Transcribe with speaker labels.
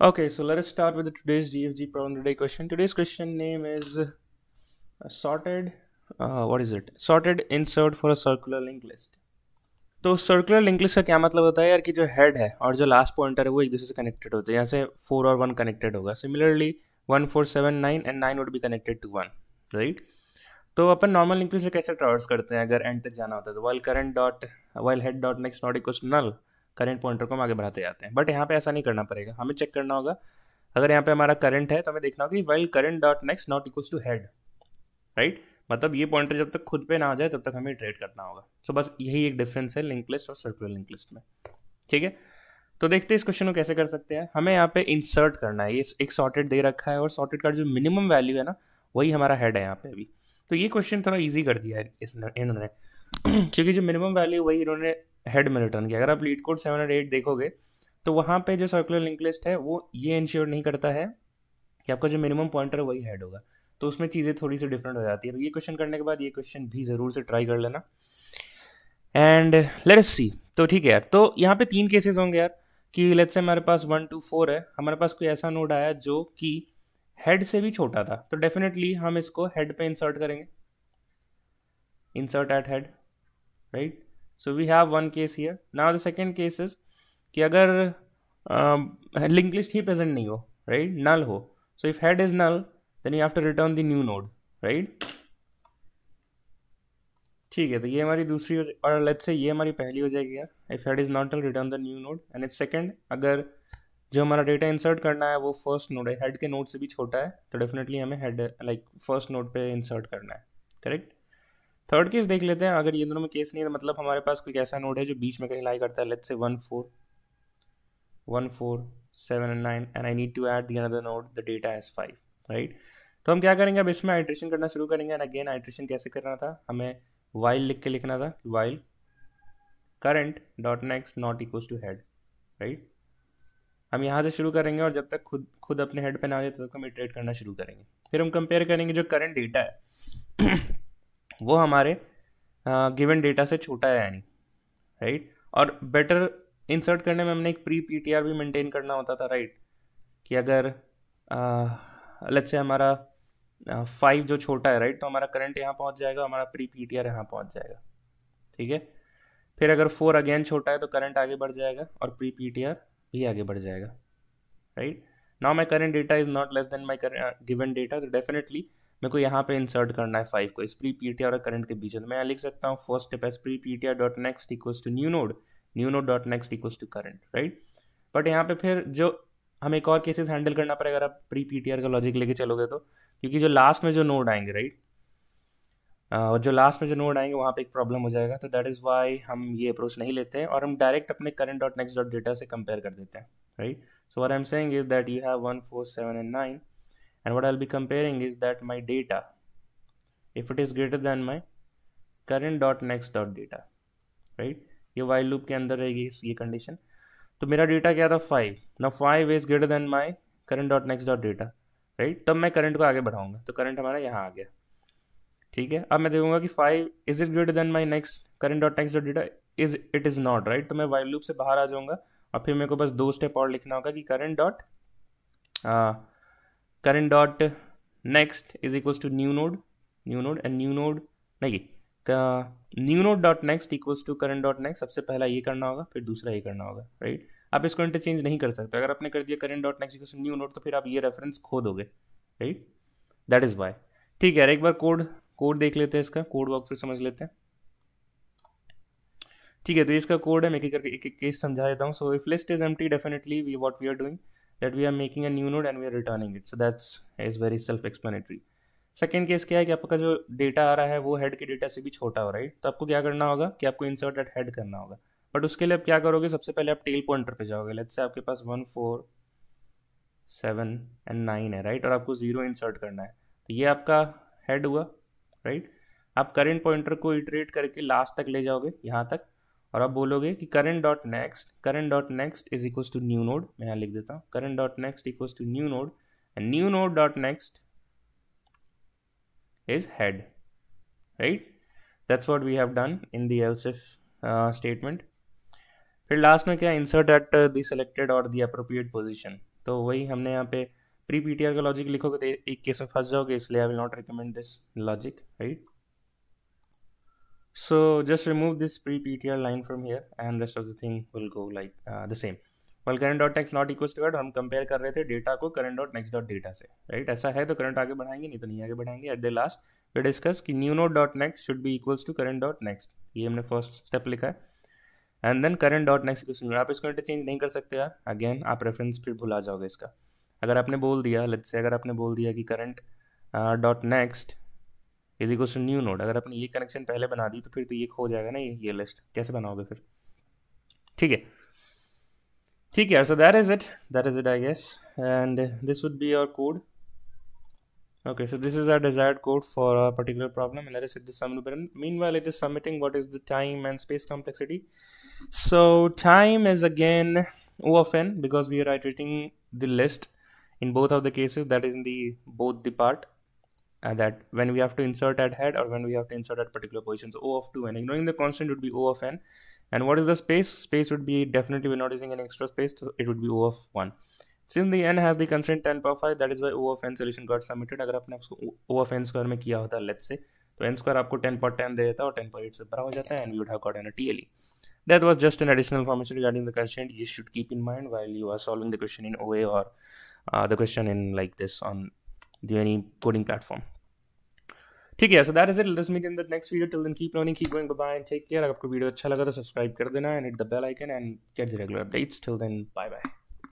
Speaker 1: Okay, so let us start with the today's GFG problem today question. Today's question name is uh, sorted, uh, what is it? Sorted insert for a circular linked list. तो circular link list का क्या मतलब होता है यार कि जो head है और जो लास्ट पॉइंटर है वो एक दूसरे से कनेक्टेड होते हैं यहाँ से फोर और वन कनेक्टेड होगा similarly one four seven nine and nine would be connected to one right तो अपन नॉर्मल लिंक लिस्ट से कैसे ट्रावर्स करते हैं अगर एंड तक जाना होता है तो while current dot while head dot next not equal null current pointer को हम आगे बढ़ाते जाते हैं बट यहाँ पे ऐसा नहीं करना पड़ेगा हमें चेक करना होगा अगर यहाँ पे हमारा करंट है तो हमें देखना होगा कि while current dot next not equals to head right मतलब ये पॉइंटर जब तक खुद पे ना आ जाए तब तक हमें ट्रेड करना होगा सो so, बस यही एक डिफरेंस है लिंक लिस्ट और सर्कुलर लिंक लिस्ट में ठीक है तो देखते हैं इस क्वेश्चन को कैसे कर सकते हैं हमें यहाँ पे इंसर्ट करना है ये एक सॉर्टेड दे रखा है और सॉर्टेड का जो मिनिमम वैल्यू है ना वही हमारा हेड है यहाँ पे अभी तो ये क्वेश्चन थोड़ा ईजी कर दिया है इस इन्होंने क्योंकि जो मिनिमम वैल्यू वही इन्होंने हेड में रिटर्न किया अगर आप लीड कोड सेवन और एट देखोगे तो वहाँ पे जो सर्कुलर लिंक लिस्ट है वो ये इंश्योर नहीं करता है कि आपका जो मिनिमम पॉइंटर है वही हेड होगा तो उसमें चीज़ें थोड़ी सी डिफरेंट हो जाती है तो ये क्वेश्चन करने के बाद ये क्वेश्चन भी ज़रूर से ट्राई कर लेना एंड लेट अस सी तो ठीक है यार तो यहाँ पे तीन केसेस होंगे यार कि लेट्स से हमारे पास वन टू फोर है हमारे पास कोई ऐसा नोड आया जो कि हेड से भी छोटा था तो डेफिनेटली हम इसको हेड पे इंसर्ट करेंगे insert at head right so we have one case here now the second case is कि अगर लिंक um, लिस्ट ही प्रेजेंट नहीं हो राइट right? नल हो so if head is null then you have to return the new node right ठीक है तो ये हमारी दूसरी और लेट से ये हमारी पहली हो जाएगी यार if head is not null return the new node and it second अगर जो हमारा डेटा इंसर्ट करना है वो फर्स्ट नोड है हेड के नोड से भी छोटा है तो डेफिनेटली हमें हेड लाइक फर्स्ट नोड पे इंसर्ट करना है करेक्ट थर्ड केस देख लेते हैं अगर ये दोनों में केस नहीं है तो मतलब हमारे पास कोई ऐसा नोड है जो बीच में कहीं लाई करता है let's say one four one four seven and nine and I need to add the another node the data as five right तो हम क्या करेंगे अब इसमें आइट्रेशन करना शुरू करेंगे एंड अगेन आइट्रेशन कैसे करना था हमें वाइल लिख के लिखना था while current dot next not equals to head right हम यहाँ से शुरू करेंगे और जब तक खुद खुद अपने हेड पे ना आ जाए तब तक हम इटरेट करना शुरू करेंगे फिर हम कंपेयर करेंगे जो करंट डेटा है वो हमारे गिवन डेटा से छोटा है यानी राइट और बेटर इंसर्ट करने में हमने एक प्री पी टी आर भी मेंटेन करना होता था राइट कि अगर लेट्स से हमारा फाइव जो छोटा है राइट तो हमारा करंट यहाँ पहुँच जाएगा हमारा प्री पी टी आर यहाँ पहुँच जाएगा ठीक है फिर अगर फोर अगेन छोटा है तो करंट आगे बढ़ जाएगा और प्री पी टी आर भी आगे बढ़ जाएगा right now my current data is not less than my given data तो डेफिनेटली मेरे को यहाँ पे इंसर्ट करना है फाइव को इस प्री पी और करंट के बीच में मैं यहाँ लिख सकता हूँ first step as pre p t r dot next equals to new node new node dot next equals to current right but यहाँ पे फिर जो हमें एक और केसेस हैंडल करना पड़ेगा अगर आप प्री पी का लॉजिक लेके चलोगे तो क्योंकि जो लास्ट में जो नोड आएंगे राइट और जो लास्ट में जो नोड आएंगे वहाँ पे एक प्रॉब्लम हो जाएगा तो दैट इज़ वाई हम ये अप्रोच नहीं लेते हैं और हम डायरेक्ट अपने current dot next dot data से कंपेयर कर देते हैं right so what I am saying is that you have one four seven and nine and what I'll be comparing is that my data if it is greater than my current dot next dot data right right? ये while loop के अंदर रहेगी ये condition तो मेरा data क्या था five ना five is greater than my current dot next dot data right तब मैं करंट को आगे बढ़ाऊंगा तो करंट हमारा यहाँ आ गया ठीक है अब मैं देखूंगा कि five is it greater than my next current dot next dot data is it is not right तो मैं वाइल लूप से बाहर आ जाऊंगा और फिर मेरे को बस दो स्टेप और लिखना होगा कि current dot current dot next is equals to new node new node and new node नहीं new node dot next equals to current dot next सबसे पहला ये करना होगा फिर दूसरा ये करना होगा राइट right? आप इसको इंटरचेंज नहीं कर सकते अगर आपने कर दिया current dot next equals new node तो फिर आप ये रेफरेंस खो दोगे राइट दैट इज वाई ठीक है एक बार कोड कोड देख लेते हैं इसका कोड वर्क फिर समझ लेते हैं ठीक है तो इसका कोड है मैं एक करके एक एक केस समझा देता हूँ so if list is empty definitely we what we are doing that we are making a new node and we are returning it so that's is very self explanatory second case क्या है कि आपका जो data आ रहा है वो head के data से भी छोटा हो राइट तो आपको क्या करना होगा कि आपको इंसर्ट एट हेड करना होगा बट उसके लिए आप क्या करोगे सबसे पहले आप टेल पॉइंटर पे जाओगे लेट्स से आपके पास one four seven and nine है राइट और आपको जीरो इंसर्ट करना है तो ये आपका हेड हुआ राइट आप करेंट पॉइंटर को इटरेट करके लास्ट तक ले जाओगे यहाँ तक और आप बोलोगे कि current dot next current dot next is equal to new node मैं यहाँ लिख देता हूँ current dot next equal to new node and new node dot next is head right that's what we have done in the uh, else फिर last में क्या insert at the selected और the appropriate position तो वही हमने यहाँ पे pre PTR का लॉजिक लिखोगे तो एक केस में फंस जाओगे इसलिए I will not recommend this logic right so just remove this pre ptr line from here and rest of the thing will go like uh, the same while current dot next not equal to at हम compare कर रहे थे data को current dot next dot data से right ऐसा है तो current आगे बढ़ाएंगे नहीं तो नहीं आगे बढ़ाएंगे at the last we discuss कि new node dot next should be equals to current dot next ये हमने फर्स्ट स्टेप लिखा है and then current dot next equal आप इसको इंटरचेंज नहीं कर सकते यार अगेन आप रेफरेंस फिर भुला जाओगे इसका अगर आपने बोल दिया लेट्स से अगर आपने बोल दिया कि current dot next is equals to new node अगर आपने ये कनेक्शन पहले बना दी तो फिर तो ये खो जाएगा ना ये ये लिस्ट कैसे बनाओगे फिर ठीक है ठीक है so that is it that is it I guess and this would be our code okay so this is our desired code for our particular problem mean well it is submitting what is the time and space complexity so time is again O of n because we are iterating the list in both of the cases that is in both the part uh, that when we have to insert at head or when we have to insert at particular positions o of 2 and ignoring the constant would be o of n and what is the space space would be definitely we're not using an extra space so it would be o of 1 since the n has the constraint 10 power 5 that is why o of n solution got submitted अगर आपने उसको o of n square में किया होता let's say तो n square आपको 10 power 10 दे देता 10 power 8 से बड़ा हो जाता and we would have gotten a TLE That was just an additional information regarding the constraint you should keep in mind while you are solving the question in OA or uh, the question in like this on the any coding platform. ठीक है so that is it let's meet in the next video till then keep learning keep going bye bye and take care अगर आपको video अच्छा लगा तो subscribe कर देना and hit the bell icon and get the regular updates till then bye bye